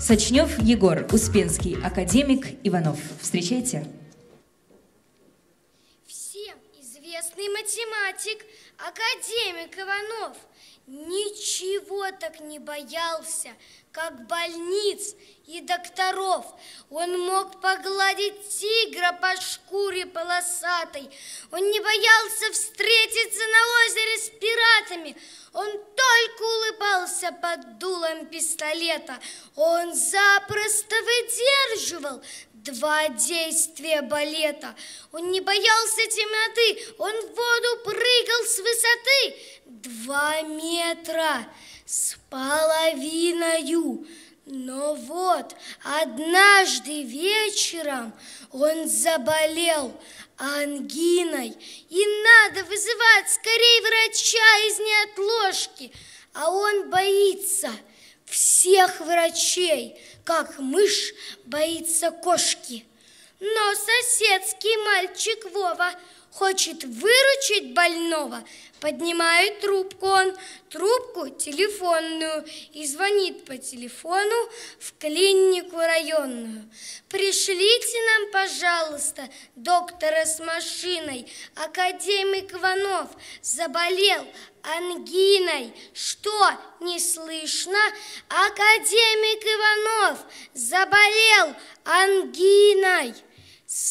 Сочнев Егор, Успенский, академик Иванов. Встречайте. Всем известный математик, академик Иванов ничего так не боялся, как больниц и докторов. Он мог погладить тигра по шкуре полосатой. Он не боялся встретить ребятами. Он только улыбался под дулом пистолета. Он запросто выдерживал два действия балета. Он не боялся темноты, он в воду прыгал с высоты. Два метра с половиной. Но вот однажды вечером он заболел ангиной, и надо вызывать скорее врача из неотложки, а он боится всех врачей, как мышь боится кошки. Но соседский мальчик Вова хочет выручить больного. Поднимает трубку он, трубку телефонную, и звонит по телефону в клинику районную. «Пришлите нам, пожалуйста, доктора с машиной. Академик Иванов заболел ангиной. Что, не слышно? Академик Иванов заболел ангиной».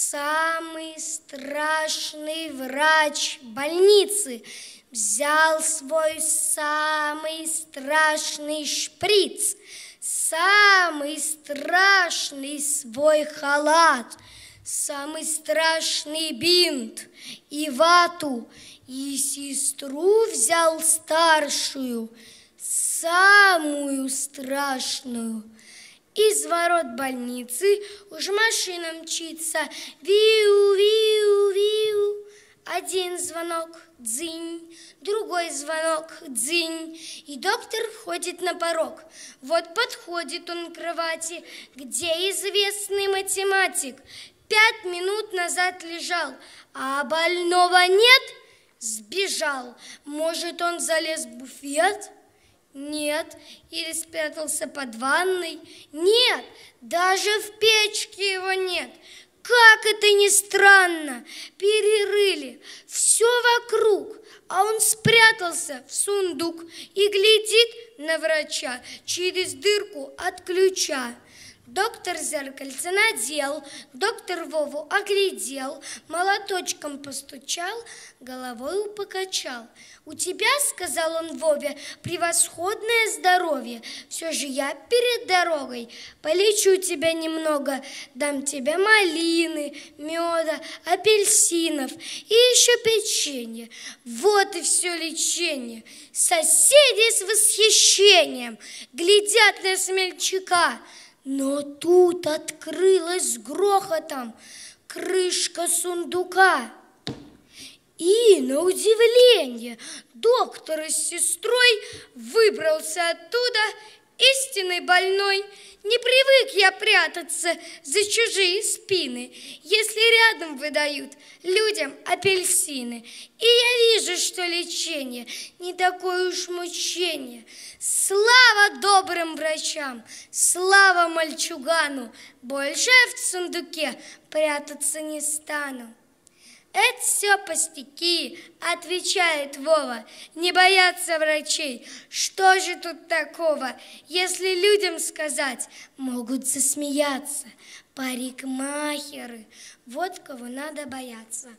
Самый страшный врач больницы взял свой самый страшный шприц, самый страшный свой халат, самый страшный бинт и вату, и сестру взял старшую, самую страшную – из ворот больницы уж машина мчится. Виу, виу, виу. Один звонок, дзынь, другой звонок, дзынь. И доктор входит на порог. Вот подходит он к кровати, где известный математик. Пять минут назад лежал, а больного нет, сбежал. Может, он залез в буфет? Нет. Или спрятался под ванной? Нет. Даже в печке его нет. Как это ни странно, перерыли все вокруг, а он спрятался в сундук и глядит на врача через дырку от ключа. Доктор зеркальце надел, доктор Вову оглядел, молоточком постучал, головой покачал. «У тебя, — сказал он Вове, — превосходное здоровье, все же я перед дорогой полечу тебя немного, дам тебе малины, меда, апельсинов и еще печенье. Вот и все лечение. Соседи с восхищением глядят на смельчака, но тут открылась с грохотом крышка сундука. И, на удивление, доктор с сестрой выбрался оттуда истинный больной. Не привык я прятаться за чужие спины, если рядом выдают людям апельсины. И я вижу, что лечение не такое уж мучение – Слава добрым врачам, слава мальчугану, Больше в сундуке прятаться не стану. Это все пустяки, отвечает Вова, не боятся врачей. Что же тут такого, если людям сказать, могут засмеяться. Парикмахеры, вот кого надо бояться.